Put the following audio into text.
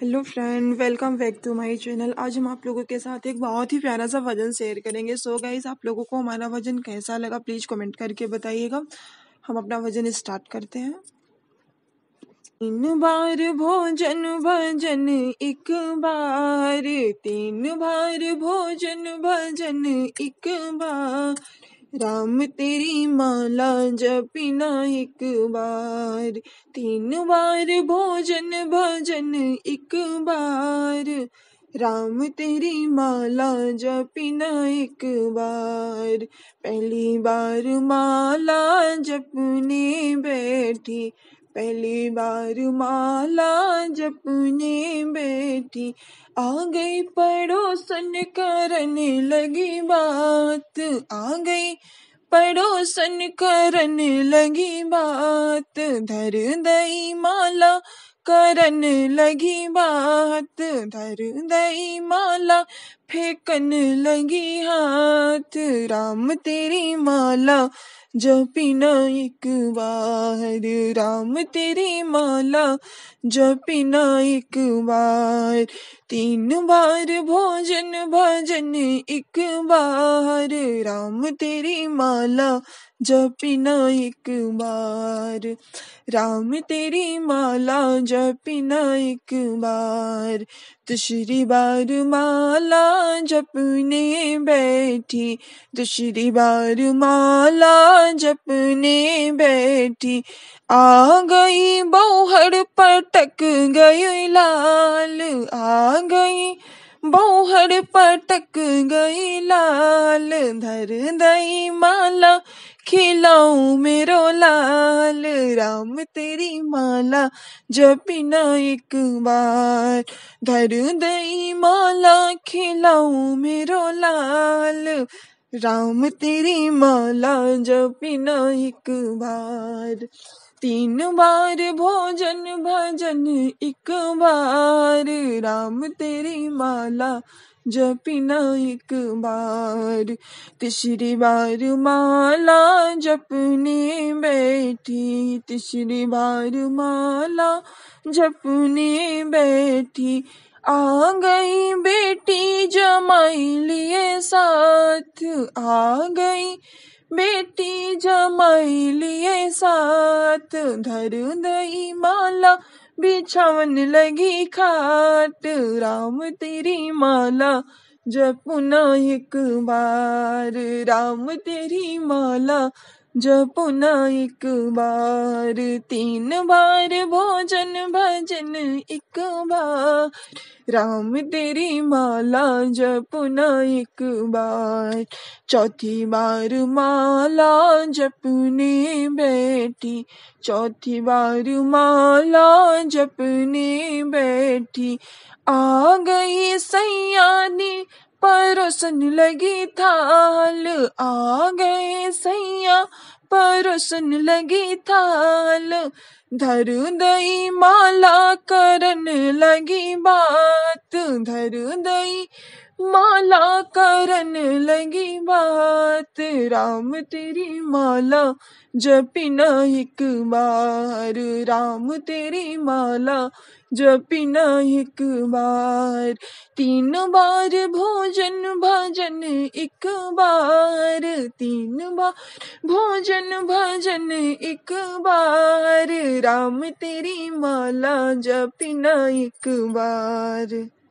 hello friend welcome back to my channel आज हम आप लोगों के साथ एक बहुत ही प्यारा सा वजन शेयर करेंगे सो so गाइज आप लोगों को हमारा वजन कैसा लगा प्लीज़ कमेंट करके बताइएगा हम अपना वजन स्टार्ट करते हैं तीन बार भोजन भजन एक बार तीन बार भोजन भजन एक बार राम तेरी माला जपिना एक बार तीन बार भोजन भजन एक बार राम तेरी माला जपिना एक बार पहली बार माला जपने बैठी पहली बार माला जपने बैठी आ गई पड़ोसन करने लगी बात आ गई पड़ोसन करने लगी बात धर दई माला करन लगी बात धर दई माला फेंकन लगी हाथ राम तेरी माला जपिना एक बार राम तेरी माला जपिना एक बार तीन बार भोजन भजन एक बार राम तेरी माला जपिना एक बार राम तेरी माला जपिना एक बार दूसरी बार माला जपने बैठी दूसरी बार माला जपने बैठी आ गई बहुहर पटक गई लाल आ गई बहुहर पटक गई लाल धर दई माला खिलाऊ मेरो लाल राम तेरी माला जपिना एक बार धर दई माला खिलाऊ मेरो लाल राम तेरी माला जपिना एक बार तीन बार भोजन भजन एक बार राम तेरी माला जपना एक बार तीसरी बार माला जपने बैठी तीसरी बार माला जपने बैठी आ गई बेटी जमाई लिए साथ आ गई बेटी जमाई लिए साथ धर दई माला बिछावन लगी खाट राम तेरी माला जपुना एक बार राम तेरी माला जप न एक बार तीन बार भोजन भजन एक बार राम तेरी माला जप न एक बार चौथी बार माला जपने बैठी चौथी बार माला जपने बैठी आ गई सैयानी परोसन लगी थाल आ गए सैया परसन लगी थाल धर दई माला करन लगी बात धर दई माला करन लगी बात राम तेरी माला जपिना एक बार राम तेरी माला जपिना एक बार तीन बार भोजन भजन एक तीन बार भोजन भजन एक बार राम तेरी माला जपना एक बार